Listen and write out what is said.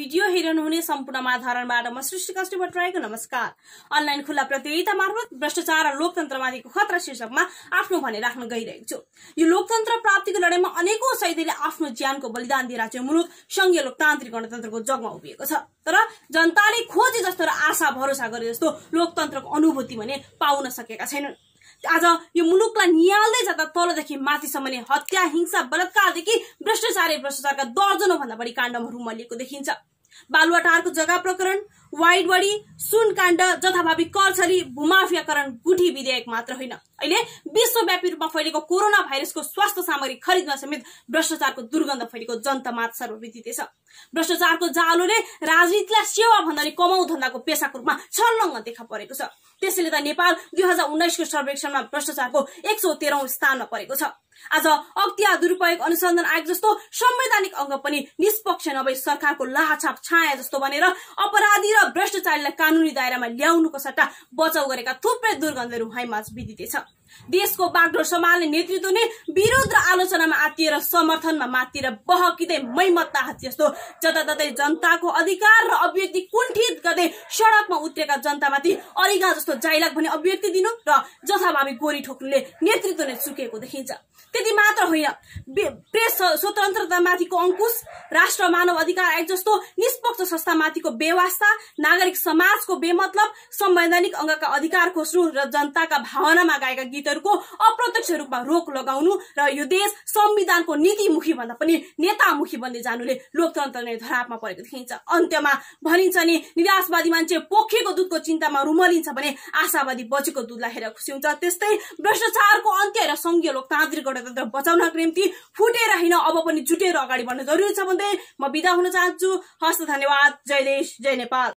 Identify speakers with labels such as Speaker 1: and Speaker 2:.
Speaker 1: video हेरिरहनुहुने सम्पूर्ण आधारणबाट म सृष्टि कष्ट ट्राईको नमस्कार अनलाइन खुल्ला प्रतियोगिता मार्फत भ्रष्टाचार र लोकतन्त्रमाथिको खतरा शीर्षकमा आफ्नो भने राख्न गइरहेको छु यो लोकतन्त्र प्राप्तिको लडाईँमा अनेकौं सैदीले आफ्नो ज्यानको बलिदान दिएर चाहिँ मुलुक संघीय लोकतान्त्रिक गणतन्त्रको जगमा उभिएको छ तर जनताले खोजे जस्तो र आशा भरोसा गरे जस्तो लोकतन्त्रको अनुभूति भने पाउन सकेका छैनन् आज यो मुलुकलाई निहाल्दै जाँदा तलदेखि माथिसम्म नै हत्या हिंसा बलात्कारदेखि भ्रष्टाचार भ्रष्टाचारका दर्जनौ भन्दा बढी काण्डहरू मलिएको देखिन्छ बालुवाटारको जग्गा प्रकरण बडी सुन काण्ड जथाभावी करछरी भूमाफियाकरण गुठी विधेयक मात्र होइन अहिले विश्वव्यापी रूपमा फैलिएको कोरोना भाइरसको स्वास्थ्य सामग्री खरिदमा समेत भ्रष्टाचारको दुर्गन्ध फैलिएको जनतामा सर्वविदित छ भ्रष्टाचारको जालोले राजनीतिलाई सेवा भन्दा कमाउ धन्दाको पेसाको रूपमा छर्लङ्ग देखा परेको छ त्यसैले त नेपाल दुई हजार उन्नाइसको सर्वेक्षणमा भ्रष्टाचारको एक सौ तेह्रौं स्थानमा परेको छ आज अख्तियार दुरूपयोग अनुसन्धान आयोग जस्तो संवैधानिक अङ्ग पनि निष्पक्ष नभई सरकारको लाहाछाप छाया जस्तो बनेर अपराधी र भ्रष्टाचारीलाई कानूनी दायरामा ल्याउनुको सट्टा बचाउ गरेका थुप्रै दुर्गन्धहरू हाइमाझ विदिँदैछ देशको बागडोर सम्हाल्ने नेतृत्व नै विरोध र आलोचनामा आत्तिएर समर्थनमा मातिर बहकिँदै मैमत्ता जस्तो जताततै जनताको अधिकार र अभिव्यक्ति कुण्ठित गर्दै सडकमा उत्रेका जनतामाथि अरिगा जस्तो जाइलाग भने अभिव्यक्ति दिनु र जथाभावी गोरी ठोक्नुले नेतृत्व नै चुकेको देखिन्छ त्यति मात्र होइन प्रेस स्वतन्त्रतामाथिको अङ्कुश राष्ट्र मानव अधिकार आयोग जस्तो निष्पक्ष संस्थामाथिको व्यवस्था नागरिक समाजको बेमतलब संवैधानिक अङ्गका अधिकार खोज्नु र जनताका भावनामा गाएका गीतहरूको अप्रत्यक्ष रूपमा रोक लगाउनु र यो देश संविधानको नीतिमुखी भन्दा पनि नेतामुखी बन्दै जानुले लोकतन्त्र नै धरापमा परेको देखिन्छ अन्त्यमा भनिन्छ नि निराशवादी मान्छे पोखेको दुधको चिन्तामा रुमलिन्छ भने आशावादी बचेको दुधलाई हेरेर खुसी हुन्छ त्यस्तै भ्रष्टाचारको अन्त्य र संघीय लोकतान्त्रिक गणतन्त्र बचाउनको निम्ति फुटेर होइन अब पनि जुटेर अगाडि बढ्न जरुरी छ भन्दै म बिदा हुन चाहन्छु हस्त धन्यवाद जय देश जय नेपाल